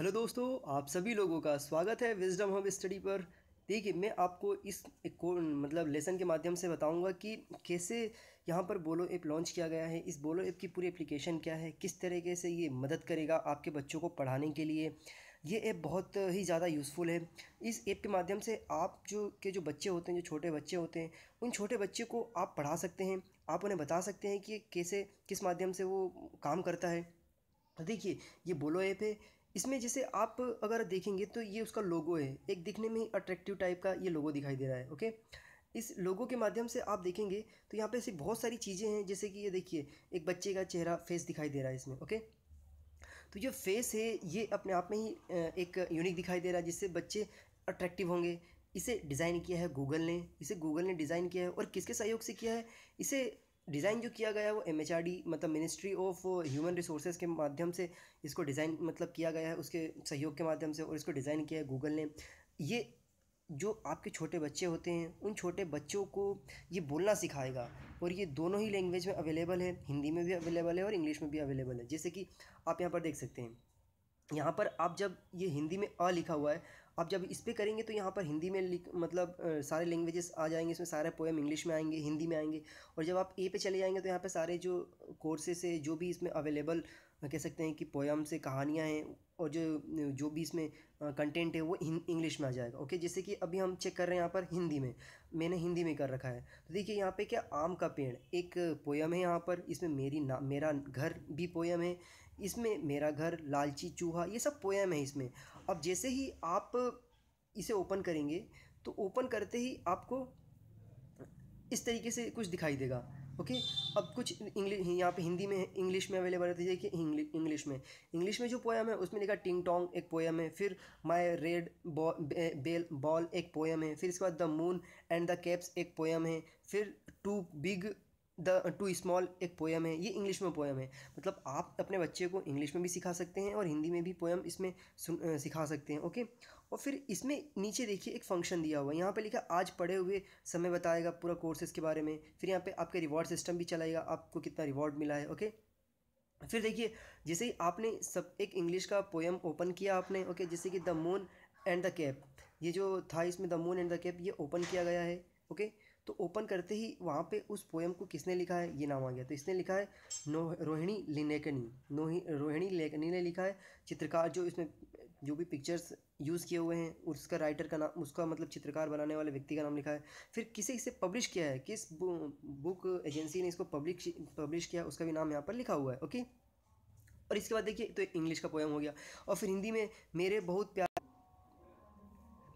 hello दोस्तों आप सभी लोगों का स्वागत है विजडम हब स्टडी पर देखिए मैं आपको इस एक मतलब लेसन के माध्यम से बताऊंगा कि कैसे यहाँ पर बोलो ऐप लॉन्च किया गया है इस बोलो ऐप की पूरी एप्लीकेशन क्या है किस तरीके से ये मदद करेगा आपके बच्चों को पढ़ाने के लिए ये ऐप बहुत ही ज़्यादा यूज़फुल है इस ऐप के माध्यम से आप जो के जो बच्चे होते हैं जो छोटे बच्चे होते हैं उन छोटे बच्चे को आप पढ़ा सकते हैं आप उन्हें बता सकते हैं कि कैसे किस माध्यम से वो काम करता है तो देखिए ये बोलो ऐप है इसमें जैसे आप अगर देखेंगे तो ये उसका लोगो है एक दिखने में ही अट्रैक्टिव टाइप का ये लोगो दिखाई दे रहा है ओके इस लोगो के माध्यम से आप देखेंगे तो यहाँ पे ऐसी बहुत सारी चीज़ें हैं जैसे कि ये देखिए एक बच्चे का चेहरा फेस दिखाई दे रहा है इसमें ओके तो ये फेस है ये अपने आप में ही एक यूनिक दिखाई दे रहा है जिससे बच्चे अट्रैक्टिव होंगे इसे डिज़ाइन किया है गूगल ने इसे गूगल ने डिज़ाइन किया है और किसके सहयोग से किया है इसे डिज़ाइन जो किया गया है वो एम मतलब मिनिस्ट्री ऑफ ह्यूमन रिसोर्सेज के माध्यम से इसको डिज़ाइन मतलब किया गया है उसके सहयोग के माध्यम से और इसको डिज़ाइन किया है गूगल ने ये जो आपके छोटे बच्चे होते हैं उन छोटे बच्चों को ये बोलना सिखाएगा और ये दोनों ही लैंग्वेज में अवेलेबल है हिंदी में भी अवेलेबल है और इंग्लिश में भी अवेलेबल है जैसे कि आप यहाँ पर देख सकते हैं यहाँ पर आप जब ये हिंदी में अ लिखा हुआ है अब जब इस पर करेंगे तो यहाँ पर हिंदी में मतलब सारे लैंग्वेजेस आ जाएंगे इसमें सारे पोएम इंग्लिश में आएंगे हिंदी में आएंगे और जब आप ए पे चले जाएंगे तो यहाँ पर सारे जो कोर्सेस है जो भी इसमें अवेलेबल कह सकते हैं कि पोएम से कहानियाँ हैं और जो जो भी इसमें कंटेंट है वो इंग्लिश में आ जाएगा ओके जैसे कि अभी हम चेक कर रहे हैं यहाँ पर हिंदी में मैंने हिंदी में कर रखा है तो देखिए यहाँ पे क्या आम का पेड़ एक पोयम है यहाँ पर इसमें मेरी ना मेरा घर भी पोयम है इसमें मेरा घर लालची चूहा ये सब पोएम है इसमें अब जैसे ही आप इसे ओपन करेंगे तो ओपन करते ही आपको इस तरीके से कुछ दिखाई देगा ओके अब कुछ इंग्लिश यहाँ पे हिंदी में इंग्लिश में अवेलेबल रहती है कि इंग्लिश में इंग्लिश में जो पोएम है उसमें लिखा टिंग टोंग एक पोएम है फिर माय रेड बेल बॉल एक पोएम है फिर इसके बाद the moon and the caps एक पोएम है फिर too big the too small एक पोएम है ये इंग्लिश में पोएम है मतलब आप अपने बच्चे को इंग्लिश में भी सिखा सकते हैं और हिंदी में भी पोएम इसमें सुन सिखा सकते हैं ओके और फिर इसमें नीचे देखिए एक फंक्शन दिया हुआ है यहाँ पे लिखा आज पढ़े हुए समय बताएगा पूरा कोर्सेज़ के बारे में फिर यहाँ पे आपके रिवॉर्ड सिस्टम भी चलाएगा आपको कितना रिवॉर्ड मिला है ओके फिर देखिए जैसे ही आपने सब एक इंग्लिश का पोएम ओपन किया आपने ओके जैसे कि the moon and the cap ये जो था इसमें the moon and the cap ये ओपन किया गया है ओके तो ओपन करते ही वहाँ पे उस पोएम को किसने लिखा है ये नाम आ गया तो इसने लिखा है नो रोहिणी लिनेकनी रोहिणी लेकनी ने लिखा है चित्रकार जो इसमें जो भी पिक्चर्स यूज़ किए हुए हैं उसका राइटर का नाम उसका मतलब चित्रकार बनाने वाले व्यक्ति का नाम लिखा है फिर किसे इसे पब्लिश किया है किस बुक एजेंसी ने इसको पब्लिश पब्लिश किया उसका भी नाम यहाँ पर लिखा हुआ है ओके और इसके बाद देखिए तो इंग्लिश का पोएम हो गया और फिर हिंदी में मेरे बहुत प्यार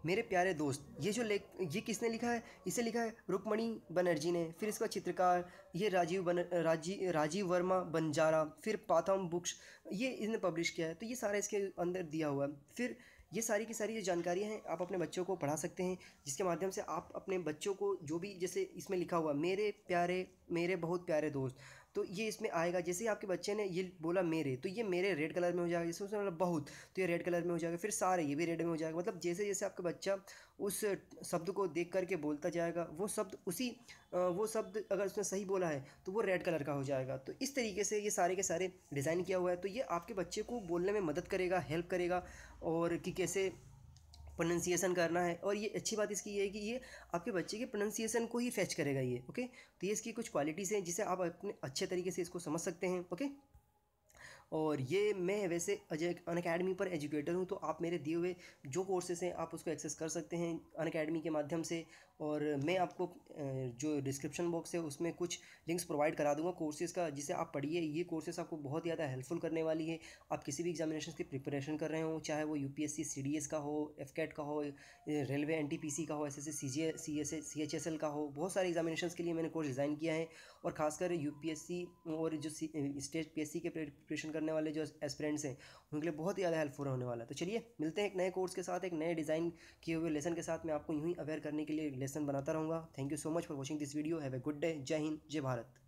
मेरे प्यारे दोस्त ये जो लेख ये किसने लिखा है इसे लिखा है रुक्मणी बनर्जी ने फिर इसका चित्रकार ये राजीव बन राजी राजीव वर्मा बंजारा फिर पाथम बुक्स ये इसने पब्लिश किया है तो ये सारा इसके अंदर दिया हुआ है फिर ये सारी की सारी जो जानकारियाँ हैं आप अपने बच्चों को पढ़ा सकते हैं जिसके माध्यम से आप अपने बच्चों को जो भी जैसे इसमें लिखा हुआ मेरे प्यारे मेरे बहुत प्यारे दोस्त तो ये इसमें आएगा जैसे ही आपके बच्चे ने ये बोला मेरे तो ये मेरे रेड कलर में हो जाएगा जैसे उसने बोला बहुत तो ये रेड कलर में हो जाएगा फिर सारे ये भी रेड में हो जाएगा मतलब जैसे जैसे आपका बच्चा उस शब्द को देख करके बोलता जाएगा वो शब्द उसी वो शब्द अगर उसने सही बोला है तो वो रेड कलर का हो जाएगा तो इस तरीके से ये सारे के सारे डिज़ाइन किया हुआ है तो ये आपके बच्चे को बोलने में मदद करेगा हेल्प करेगा और कि कैसे प्रोनंसिएशन करना है और ये अच्छी बात इसकी ये है कि ये आपके बच्चे के प्रोनंसिएशन को ही फैच करेगा ये ओके तो ये इसकी कुछ क्वालिटीज़ हैं जिसे आप अपने अच्छे तरीके से इसको समझ सकते हैं ओके और ये मैं वैसे अजय अन अकेडमी पर एजुकेटर हूँ तो आप मेरे दिए हुए जो कोर्सेज हैं आप उसको एक्सेस कर सकते हैं अन अकेडमी के माध्यम से और मैं आपको जो डिस्क्रिप्शन बॉक्स है उसमें कुछ लिंक्स प्रोवाइड करा दूँगा कोर्सेज़ का जिसे आप पढ़िए ये कोर्सेज़ आपको बहुत ज़्यादा हेल्पफुल करने वाली है आप किसी भी एग्जामिनेशन की प्रिपरेशन कर रहे हो चाहे वो यू पी का हो एफ का हो रेलवे एन का हो एस एस सी एस का हो बहुत सारे एग्जामिनेशन के लिए मैंने कोर्स डिज़ाइन किया है और खासकर यू और जो स्टेट पी के प्रिपरेशन करने वाले जो एस्पिरेंट्स हैं उनके लिए बहुत ही ज़्यादा हेल्पफुल होने वाला है तो चलिए मिलते हैं एक नए कोर्स के साथ एक नए डिज़ाइन किए हुए लेसन के साथ मैं आपको यूँ ही अवेयर करने के लिए लेसन बनाता रहूँगा thank you so much for watching this video have a good day Jai Hind जय भारत